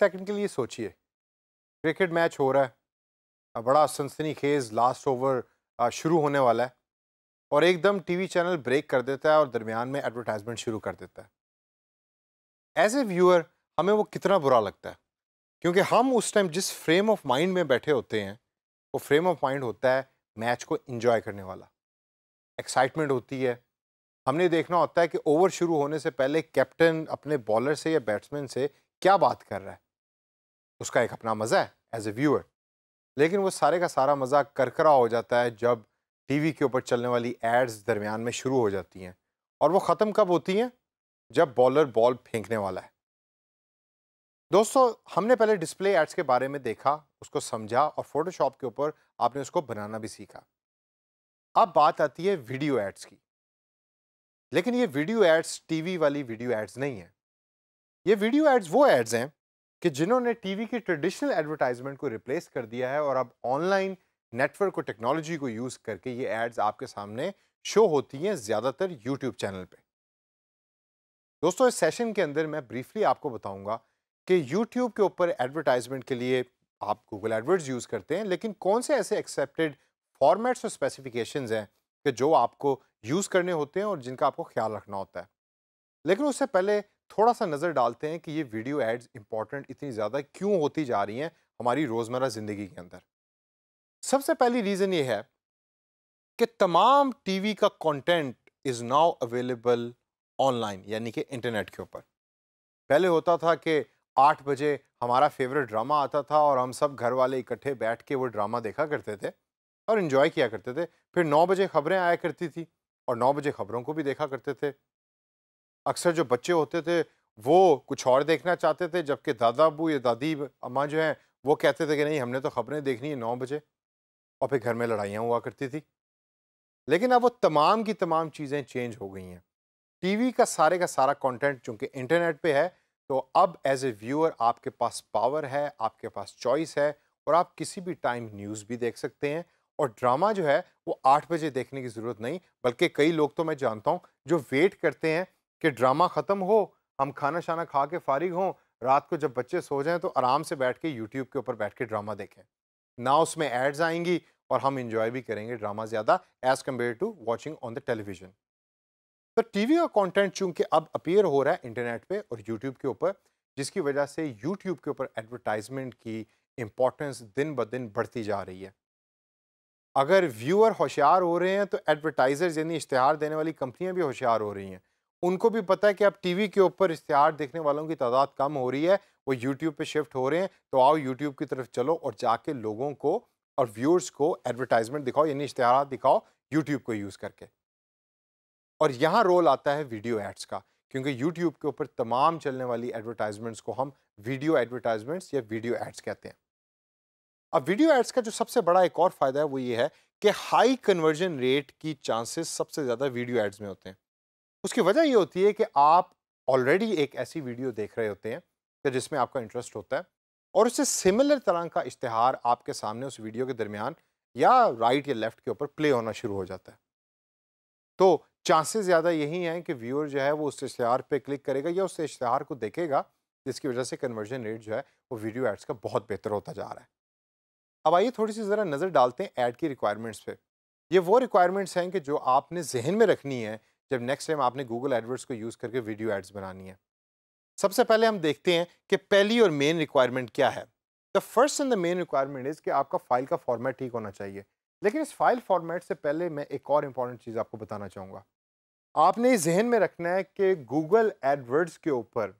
second के लिए सोचिए क्रिकेट मैच हो रहा है बड़ा सनसनी खेज लास्ट ओवर शुरू होने वाला है और एकदम टीवी चैनल ब्रेक कर देता है और दरमियान में एडवर्टाइजमेंट शुरू कर देता है एज ए व्यूअर हमें वो कितना बुरा लगता है क्योंकि हम उस टाइम जिस फ्रेम ऑफ माइंड में बैठे होते हैं वो फ्रेम ऑफ माइंड होता है मैच को इन्जॉय करने वाला एक्साइटमेंट होती है हमने देखना होता है कि ओवर शुरू होने से पहले कैप्टन अपने बॉलर से या बैट्समैन से क्या बात कर रहा है उसका एक अपना मज़ा है एज ए व्यूअर लेकिन वो सारे का सारा मज़ा करकरा हो जाता है जब टीवी के ऊपर चलने वाली एड्स दरमियान में शुरू हो जाती हैं और वो ख़त्म कब होती हैं जब बॉलर बॉल फेंकने वाला है दोस्तों हमने पहले डिस्प्ले एड्स के बारे में देखा उसको समझा और फोटोशॉप के ऊपर आपने उसको बनाना भी सीखा अब बात आती है वीडियो एड्स की लेकिन ये वीडियो एड्स टीवी वाली वीडियो एड्स नहीं है ये वीडियो एड्स वो एड्स हैं कि जिन्होंने टीवी की ट्रेडिशनल एडवर्टाइजमेंट को रिप्लेस कर दिया है और अब ऑनलाइन नेटवर्क को टेक्नोलॉजी को यूज़ करके ये एड्स आपके सामने शो होती हैं ज़्यादातर यूट्यूब चैनल पे दोस्तों इस सेशन के अंदर मैं ब्रीफली आपको बताऊंगा कि यूट्यूब के ऊपर एडवर्टाइजमेंट के लिए आप गूगल एडवर्ड्स यूज़ करते हैं लेकिन कौन से ऐसे एक्सेप्टेड फॉर्मेट्स और स्पेसिफिकेशन हैं कि जो आपको यूज़ करने होते हैं और जिनका आपको ख्याल रखना होता है लेकिन उससे पहले थोड़ा सा नज़र डालते हैं कि ये वीडियो एड्स इंपॉर्टेंट इतनी ज़्यादा क्यों होती जा रही हैं हमारी रोज़मर्रा ज़िंदगी के अंदर सबसे पहली रीज़न ये है कि तमाम टीवी का content is now available online यानी कि इंटरनेट के ऊपर पहले होता था कि आठ बजे हमारा फेवरेट ड्रामा आता था और हम सब घर वाले इकट्ठे बैठ के वो ड्रामा देखा करते थे और इन्जॉय किया करते थे फिर नौ बजे खबरें आया करती थी और नौ बजे खबरों को भी देखा करते थे अक्सर जो बच्चे होते थे वो कुछ और देखना चाहते थे जबकि दादा अबू या दादी अम्मा जो हैं वो कहते थे कि नहीं हमने तो ख़बरें देखनी है नौ बजे और फिर घर में लड़ाइयाँ हुआ करती थी लेकिन अब वो तमाम की तमाम चीज़ें चेंज हो गई हैं टीवी का सारे का सारा कंटेंट चूँकि इंटरनेट पे है तो अब एज ए व्यूअर आपके पास पावर है आपके पास चॉइस है और आप किसी भी टाइम न्यूज़ भी देख सकते हैं और ड्रामा जो है वो आठ बजे देखने की ज़रूरत नहीं बल्कि कई लोग तो मैं जानता हूँ जो वेट करते हैं कि ड्रामा ख़त्म हो हम खाना शाना खा के फारिग हों रात को जब बच्चे सो जाएं तो आराम से बैठ के यूट्यूब के ऊपर बैठ के ड्रामा देखें ना उसमें एड्स आएंगी और हम इंजॉय भी करेंगे ड्रामा ज़्यादा as compared to watching on the television तो टीवी का कंटेंट चूंकि अब अपीयर हो रहा है इंटरनेट पे और यूट्यूब के ऊपर जिसकी वजह से यूट्यूब के ऊपर एडवर्टाइजमेंट की इम्पोर्टेंस दिन ब दिन बढ़ती जा रही है अगर व्यूअर होशियार हो रहे हैं तो एडवर्टाइज़र यानी इश्तहार देने वाली कंपनियां भी होशियार हो रही हैं उनको भी पता है कि अब टीवी के ऊपर इश्तेहार देखने वालों की तादाद कम हो रही है वो यूट्यूब पे शिफ्ट हो रहे हैं तो आओ यूट्यूब की तरफ चलो और जाके लोगों को और व्यूअर्स को एडवर्टाइजमेंट दिखाओ यानी इश्तहार दिखाओ यूट्यूब को यूज़ करके और यहाँ रोल आता है वीडियो एड्स का क्योंकि यूट्यूब के ऊपर तमाम चलने वाली एडवर्टाइजमेंट्स को हम वीडियो एडवर्टाइजमेंट्स या वीडियो एड्स कहते हैं अब वीडियो एड्स का जो सबसे बड़ा एक और फ़ायदा है वो ये है कि हाई कन्वर्जन रेट की चांसेस सबसे ज़्यादा वीडियो एड्स में होते हैं उसकी वजह ये होती है कि आप ऑलरेडी एक ऐसी वीडियो देख रहे होते हैं कि जिसमें आपका इंटरेस्ट होता है और उससे सिमिलर तरह का इश्तहार आपके सामने उस वीडियो के दरमियान या राइट या लेफ़्ट के ऊपर प्ले होना शुरू हो जाता है तो चांसेस ज़्यादा यही हैं कि व्यूअर जो है वो उस इश्तहार पे क्लिक करेगा या उस इश्तहार को देखेगा जिसकी वजह से कन्वर्जन रेट जो है वो वीडियो एड्स का बहुत बेहतर होता जा रहा है अब आइए थोड़ी सी ज़रा नज़र डालते हैं ऐड की रिक्वायरमेंट्स पे ये वो रिक्वायरमेंट्स हैं कि जो आपने जहन में रखनी है जब नेक्स्ट टाइम आपने गूगल एडवर्ड्स को यूज़ करके वीडियो एड्स बनानी है सबसे पहले हम देखते हैं कि पहली और मेन रिक्वायरमेंट क्या है the first and the main requirement is कि आपका फाइल का फॉर्मेट ठीक होना चाहिए लेकिन इस फाइल फॉर्मेट से पहले मैं एक और इम्पॉर्टेंट चीज़ आपको बताना चाहूँगा आपने जहन में रखना है कि गूगल एडवर्ड्स के ऊपर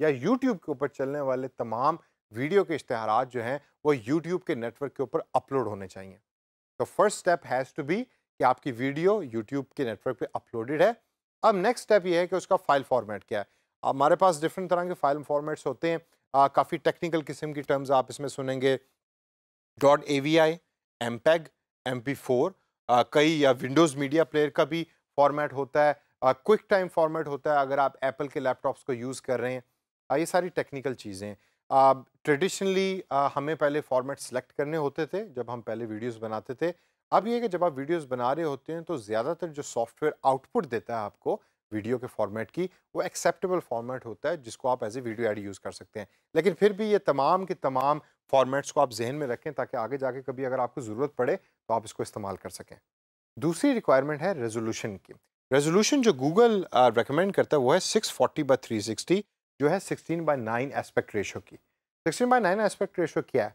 या यूट्यूब के ऊपर चलने वाले तमाम वीडियो के इश्तहार जो हैं वो यूट्यूब के नेटवर्क के ऊपर अपलोड होने चाहिए तो first step has to be कि आपकी वीडियो यूट्यूब के नेटवर्क पे अपलोडेड है अब नेक्स्ट स्टेप ये है कि उसका फाइल फॉर्मेट क्या है हमारे पास डिफरेंट तरह के फाइल फॉर्मेट्स होते हैं काफ़ी टेक्निकल किस्म की टर्म्स आप इसमें सुनेंगे dot A V I MPEG M P four कई या विंडोज़ मीडिया प्लेयर का भी फॉर्मेट होता है क्विक टाइम फॉर्मेट होता है अगर आप एप्पल के लैपटॉप्स को यूज़ कर रहे हैं ये सारी टेक्निकल चीज़ें ट्रेडिशनली हमें पहले फॉर्मेट सेलेक्ट करने होते थे जब हम पहले वीडियोस बनाते थे अब ये कि जब आप वीडियोस बना रहे होते हैं तो ज़्यादातर जो सॉफ्टवेयर आउटपुट देता है आपको वीडियो के फॉर्मेट की वो एक्सेप्टेबल फॉर्मेट होता है जिसको आप as a video ad use कर सकते हैं लेकिन फिर भी ये तमाम के तमाम फॉर्मेट्स को आप जहन में रखें ताकि आगे जाके कभी अगर आपको ज़रूरत पड़े तो आप इसको इस्तेमाल कर सकें दूसरी रिक्वायरमेंट है रेजोल्यूशन की रेजोल्यूशन जो गूगल रिकमेंड करता है वो है सिक्स फोर्टी थ्री सिक्सटी जो है sixteen by nine aspect ratio की sixteen by nine aspect ratio क्या है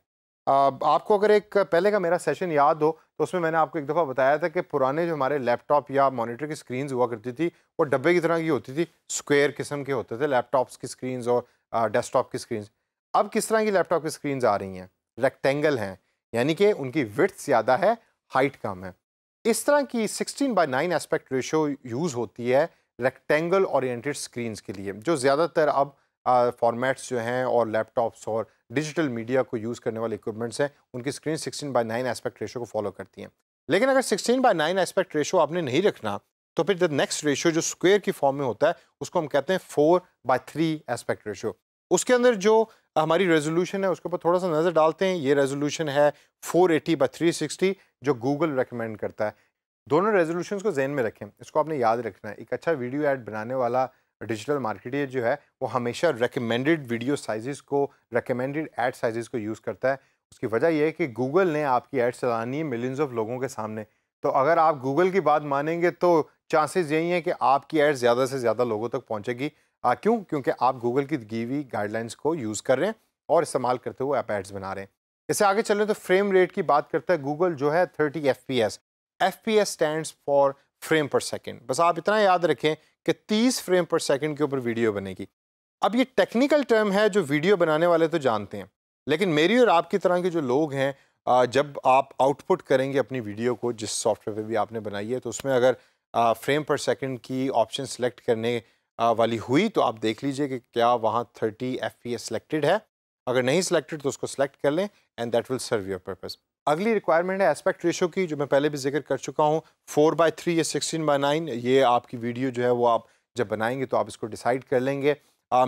आपको अगर एक पहले का मेरा सेशन याद हो तो उसमें मैंने आपको एक दफ़ा बताया था कि पुराने जो हमारे लैपटॉप या मॉनिटर की स्क्रीन हुआ करती थी वो डब्बे की तरह की होती थी स्क्वेयर किस्म के होते थे लैपटॉप्स की स्क्रीन और डेस्कटॉप की स्क्रीन अब किस तरह की लैपटॉप की स्क्रीन आ रही हैं रेक्टेंगल हैं यानी कि उनकी विथ ज़्यादा है हाइट कम है इस तरह की sixteen by nine aspect ratio use होती है रेक्टेंगल ओरिएंटेड स्क्रीन्स के लिए जो ज़्यादातर अब फॉर्मेट्स जो हैं और लैपटॉप्स और डिजिटल मीडिया को यूज़ करने वाले इक्विपमेंट्स हैं उनकी स्क्रीन 16 बाय 9 एस्पेक्ट रेशो को फॉलो करती हैं लेकिन अगर 16 बाय 9 एस्पेक्ट रेशो आपने नहीं रखना तो फिर द नेक्स्ट रेशियो जो स्क्वेयर की फॉर्म में होता है उसको हम कहते हैं four by three aspect ratio उसके अंदर जो हमारी रेजोल्यूशन है उसके ऊपर थोड़ा सा नज़र डालते हैं ये रेजोल्यूशन है four eighty by three sixty जो गूगल रिकमेंड करता है दोनों रेजोल्यूशन को जहन में रखें इसको आपने याद रखना है एक अच्छा वीडियो एड बनाने वाला डिजिटल मार्केटर जो है वो हमेशा रिकमेंडेड वीडियो साइजेस को रिकमेंडेड एड साइजेस को यूज़ करता है उसकी वजह यह है कि गूगल ने आपकी एड्स चलानी है मिलियंस ऑफ लोगों के सामने तो अगर आप गूगल की बात मानेंगे तो चांसेस यही हैं कि आपकी एड ज़्यादा से ज़्यादा लोगों तक पहुँचेगी क्यों क्योंकि आप गूगल की दी हुई गाइडलाइंस को यूज़ कर रहे हैं और इस्तेमाल करते हुए आप एड्स बना रहे हैं इससे आगे चलें तो फ्रेम रेट की बात करता है गूगल जो है thirty F P S F P S stand for frame per second बस आप इतना याद रखें कि 30 फ्रेम पर सेकंड के ऊपर वीडियो बनेगी अब ये टेक्निकल टर्म है जो वीडियो बनाने वाले तो जानते हैं लेकिन मेरी और आपकी तरह के जो लोग हैं जब आप आउटपुट करेंगे अपनी वीडियो को जिस सॉफ्टवेयर पे भी आपने बनाई है तो उसमें अगर फ्रेम पर सेकंड की ऑप्शन सेलेक्ट करने वाली हुई तो आप देख लीजिए कि क्या वहाँ 30 एफ पी सेलेक्टेड है अगर नहीं सिलेक्टेड तो उसको सेलेक्ट कर लें and that will serve your purpose अगली रिक्वायरमेंट है एस्पेक्ट रेशो की जो मैं पहले भी जिक्र कर चुका हूँ फोर बाई थ्री या सिक्सटीन बाई नाइन ये आपकी वीडियो जो है वो आप जब बनाएंगे तो आप इसको डिसाइड कर लेंगे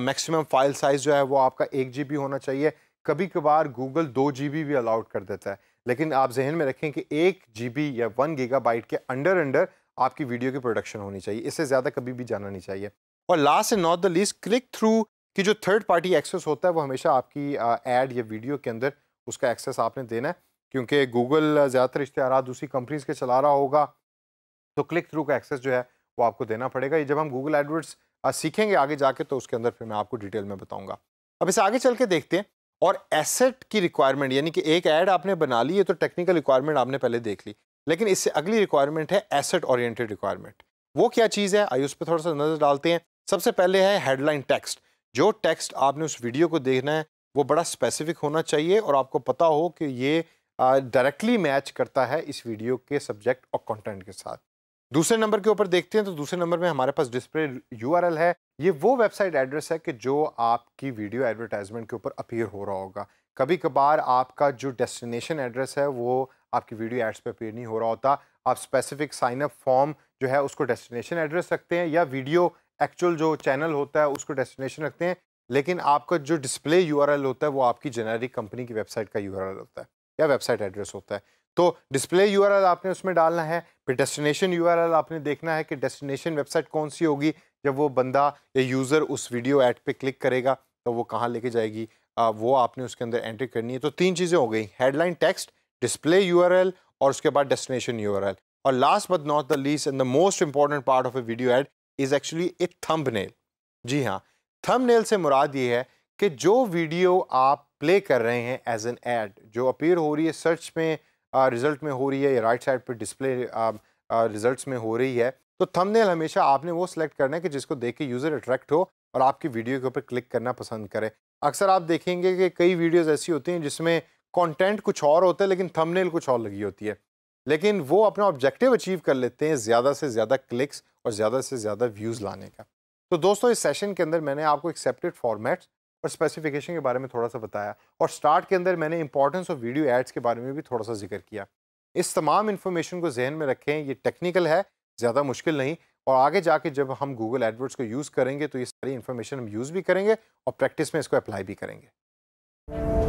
मैक्सिमम फाइल साइज़ जो है वो आपका एक जी होना चाहिए कभी कभार गूगल दो जी भी अलाउड कर देता है लेकिन आप जहन में रखें कि एक जी या वन बाइट के अंडर अंडर आपकी वीडियो की प्रोडक्शन होनी चाहिए इससे ज़्यादा कभी भी जाना नहीं चाहिए और last and not the least click through कि जो थर्ड पार्टी एक्सेस होता है वो हमेशा आपकी एड या वीडियो के अंदर उसका एक्सेस आपने देना है क्योंकि गूगल ज़्यादातर इश्तहार दूसरी कंपनीज़ के चला रहा होगा तो क्लिक थ्रू का एक्सेस जो है वो आपको देना पड़ेगा ये जब हम गूगल एडवर्ड्स सीखेंगे आगे जाके तो उसके अंदर फिर मैं आपको डिटेल में बताऊँगा अब इसे आगे चल के देखते हैं और एसेट की रिक्वायरमेंट यानी कि एक ऐड आपने बना ली है तो टेक्निकल रिक्वायरमेंट आपने पहले देख ली लेकिन इससे अगली रिक्वायरमेंट है एसेट ओरिएंटेड रिक्वायरमेंट वो क्या चीज़ है आइए उस पर थोड़ा सा नज़र डालते हैं सबसे पहले है हेडलाइन टेक्स्ट जो टेक्स्ट आपने उस वीडियो को देखना है वो बड़ा स्पेसिफिक होना चाहिए और आपको पता हो कि ये डायरेक्टली मैच करता है इस वीडियो के सब्जेक्ट और कंटेंट के साथ दूसरे नंबर के ऊपर देखते हैं तो दूसरे नंबर में हमारे पास डिस्प्ले यू है ये वो वेबसाइट एड्रेस है कि जो आपकी वीडियो एडवर्टाइजमेंट के ऊपर अपीयर हो रहा होगा कभी कभार आपका जो डेस्टिनेशन एड्रेस है वो आपकी वीडियो एड्स पर अपीयर नहीं हो रहा होता आप स्पेसिफिक साइनअप फॉर्म जो है उसको डेस्टिनेशन एड्रेस रखते हैं या वीडियो एक्चुअल जो चैनल होता है उसको डेस्टिनेशन रखते हैं लेकिन आपका जो डिस्प्ले यू होता है वो आपकी जेनेरिक कंपनी की वेबसाइट का यू होता है या वेबसाइट एड्रेस होता है तो डिस्प्ले यू आपने उसमें डालना है फिर डेस्टिनेशन यू आपने देखना है कि डेस्टिनेशन वेबसाइट कौन सी होगी जब वो बंदा या यूज़र उस वीडियो ऐड पे क्लिक करेगा तो वो कहाँ लेके जाएगी आ, वो आपने उसके अंदर एंट्री करनी है तो तीन चीज़ें हो गई हेडलाइन टेक्स्ट डिस्प्ले यू और उसके बाद डेस्टिनेशन यू और last but not the least and the most important part of a video ad is actually a thumbnail जी हाँ थंबनेल से मुराद ये है कि जो वीडियो आप प्ले कर रहे हैं एज एन एड जो अपीयर हो रही है सर्च में रिज़ल्ट में हो रही है या राइट साइड पर डिस्प्ले रिज़ल्ट में हो रही है तो थंबनेल हमेशा आपने वो सिलेक्ट करना है कि जिसको देख के यूज़र अट्रैक्ट हो और आपकी वीडियो के ऊपर क्लिक करना पसंद करे अक्सर आप देखेंगे कि कई वीडियोस ऐसी होती हैं जिसमें कंटेंट कुछ और होता है लेकिन थंबनेल कुछ और लगी होती है लेकिन वो अपना ऑब्जेक्टिव अचीव कर लेते हैं ज़्यादा से ज़्यादा क्लिक्स और ज़्यादा से ज़्यादा व्यूज़ लाने का तो दोस्तों इस सेशन के अंदर मैंने आपको एक्सेप्टेड फॉर्मेट्स और स्पेसिफिकेशन के बारे में थोड़ा सा बताया और स्टार्ट के अंदर मैंने इंपॉर्टेंस ऑफ वीडियो एड्स के बारे में भी थोड़ा सा जिक्र किया इस तमाम इन्फॉर्मेशन को जहन में रखें ये टेक्निकल है ज़्यादा मुश्किल नहीं और आगे जाके जब हम गूगल एडवर्ड्स को यूज़ करेंगे तो ये सारी इन्फॉर्मेशन हम यूज़ भी करेंगे और प्रैक्टिस में इसको अप्लाई भी करेंगे